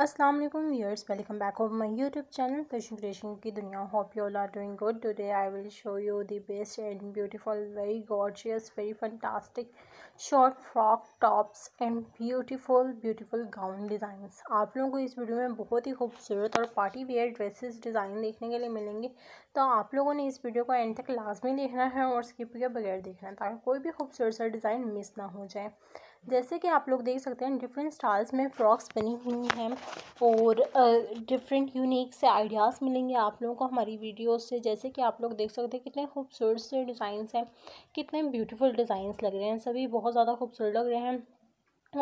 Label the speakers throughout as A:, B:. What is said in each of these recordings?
A: असलम यर्स viewers welcome back of my YouTube channel Fashion Creation की दुनिया hope you all are doing good today I will show you the best and beautiful very gorgeous very fantastic short frock tops and beautiful beautiful gown designs आप लोगों को इस video में बहुत ही खूबसूरत और पार्टी वेयर ड्रेसेस डिज़ाइन देखने के लिए मिलेंगे तो आप लोगों ने इस वीडियो को एंड तक लाजमी देखना है और स्किप के बगैर देखना है ताकि कोई भी खूबसूरत सा डिज़ाइन मिस ना हो जाए जैसे कि आप लोग देख सकते हैं डिफरेंट स्टाइल्स में फ्रॉक्स बनी हुई हैं और डिफरेंट यूनिक से आइडियाज़ मिलेंगे आप लोगों को हमारी वीडियो से जैसे कि आप लोग देख सकते हैं कितने खूबसूरत से डिज़ाइंस हैं कितने ब्यूटीफुल डिज़ाइंस लग रहे हैं सभी बहुत ज़्यादा खूबसूरत लग रहे हैं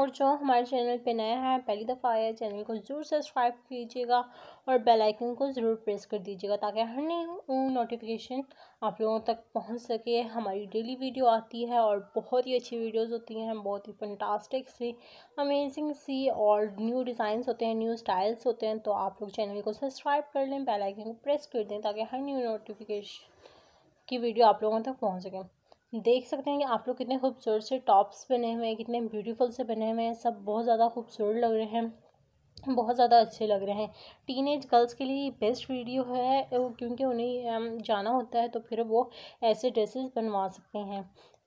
A: और जो हमारे चैनल पे नया है पहली दफ़ा आया है चैनल को ज़रूर सब्सक्राइब कीजिएगा और बेल आइकन को ज़रूर प्रेस कर दीजिएगा ताकि हर न्यू नोटिफिकेशन आप लोगों तक पहुंच सके हमारी डेली वीडियो आती है और बहुत ही अच्छी वीडियोस होती हैं बहुत ही फंटास्टिक सी अमेजिंग सी और न्यू डिज़ाइंस होते हैं न्यू स्टाइल्स होते हैं तो आप लोग चैनल को सब्सक्राइब कर लें बेलाइकन को प्रेस कर दें ताकि हर न्यू नोटिफिकेशन की वीडियो आप लोगों तक पहुँच सकें देख सकते हैं कि आप लोग कितने खूबसूरत से टॉप्स बने हुए हैं कितने ब्यूटीफुल से बने हुए हैं सब बहुत ज़्यादा खूबसूरत लग रहे हैं बहुत ज़्यादा अच्छे लग रहे हैं टीनेज गर्ल्स के लिए बेस्ट वीडियो है क्योंकि उन्हें जाना होता है तो फिर वो ऐसे ड्रेसेस बनवा सकते हैं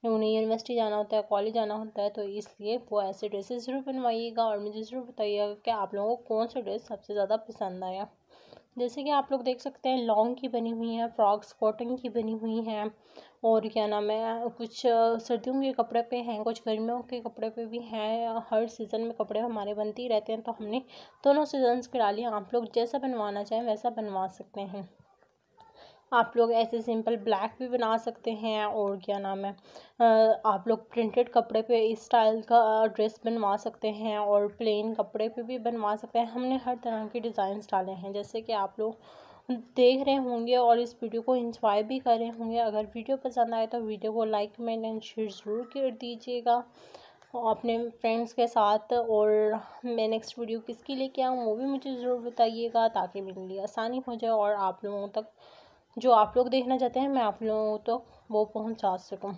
A: उन्हें यूनिवर्सिटी जाना होता है कॉलेज जाना होता है तो इसलिए वो ऐसे ड्रेसेस जरूर बनवाइएगा और मुझे ज़रूर बताइएगा कि आप लोगों को कौन सा ड्रेस सबसे ज़्यादा पसंद आया जैसे कि आप लोग देख सकते हैं लॉन्ग की बनी हुई है फ्रॉक्स कॉटन की बनी हुई हैं और क्या नाम है कुछ सर्दियों के कपड़े पे हैं कुछ गर्मियों के कपड़े पे भी हैं हर सीज़न में कपड़े हमारे बनते ही रहते हैं तो हमने दोनों सीजन्स के डाली आप लोग जैसा बनवाना चाहें वैसा बनवा सकते हैं आप लोग ऐसे सिंपल ब्लैक भी बना सकते हैं और क्या नाम है आप लोग प्रिंटेड कपड़े पे इस स्टाइल का ड्रेस बनवा सकते हैं और प्लेन कपड़े पे भी बनवा सकते हैं हमने हर तरह के डिज़ाइंस डाले हैं जैसे कि आप लोग देख रहे होंगे और इस वीडियो को इंजॉय भी कर रहे होंगे अगर वीडियो पसंद आए तो वीडियो को लाइक कमेंट एंड शेयर ज़रूर कर दीजिएगा अपने फ्रेंड्स के साथ और मैं नेक्स्ट वीडियो किसके लिए क्या हूँ वो भी मुझे ज़रूर बताइएगा ताकि मेरे लिए आसानी हो जाए और आप लोगों तक जो आप लोग देखना चाहते हैं मैं आप लोगों तक तो वो पहुंचा सकूँ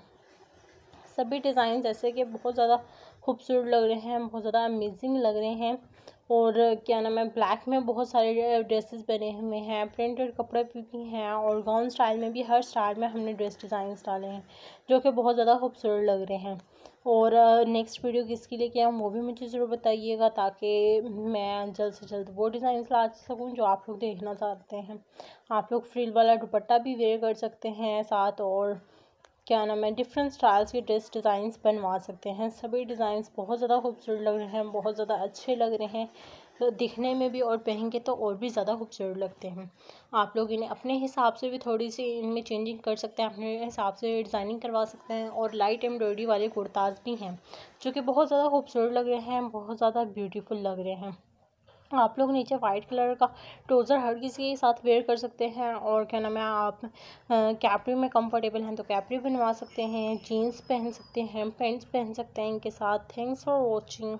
A: सभी डिज़ाइन जैसे कि बहुत ज़्यादा खूबसूरत लग रहे हैं बहुत ज़्यादा अमेजिंग लग रहे हैं और क्या नाम है ब्लैक में बहुत सारे ड्रेसेस बने हुए हैं प्रिंटेड कपड़े भी हैं और गाउन स्टाइल में भी हर स्टाइल में हमने ड्रेस डिज़ाइंस डाले हैं जो कि बहुत ज़्यादा खूबसूरत लग रहे हैं और नेक्स्ट वीडियो किसके लिए किया वो भी मुझे ज़रूर बताइएगा ताकि मैं जल्द से जल्द वो डिज़ाइन ला सकूँ जो आप लोग देखना चाहते हैं आप लोग फ्रिल वाला दुपट्टा भी वेयर कर सकते हैं साथ और क्या नाम है डिफरेंट स्टाइल्स के ड्रेस डिज़ाइंस बनवा सकते हैं सभी डिज़ाइंस बहुत ज़्यादा खूबसूरत लग रहे हैं बहुत ज़्यादा अच्छे लग रहे हैं तो दिखने में भी और पहन के तो और भी ज़्यादा खूबसूरत लगते हैं आप लोग इन्हें अपने हिसाब से भी थोड़ी सी इनमें चेंजिंग कर सकते हैं अपने हिसाब से डिज़ाइनिंग करवा सकते हैं और लाइट एम्ब्रॉयडरी वाले कुर्ताज़ भी हैं जो कि बहुत ज़्यादा खूबसूरत लग रहे हैं बहुत ज़्यादा ब्यूटीफुल लग रहे हैं आप लोग नीचे वाइट कलर का ट्रोज़र हर किसी के साथ वेयर कर सकते हैं और क्या नाम है आप कैपरी में कंफर्टेबल हैं तो कैपरी बनवा सकते हैं जीन्स पहन सकते हैं पेंट्स पहन सकते हैं इनके साथ थैंक्स फॉर वॉचिंग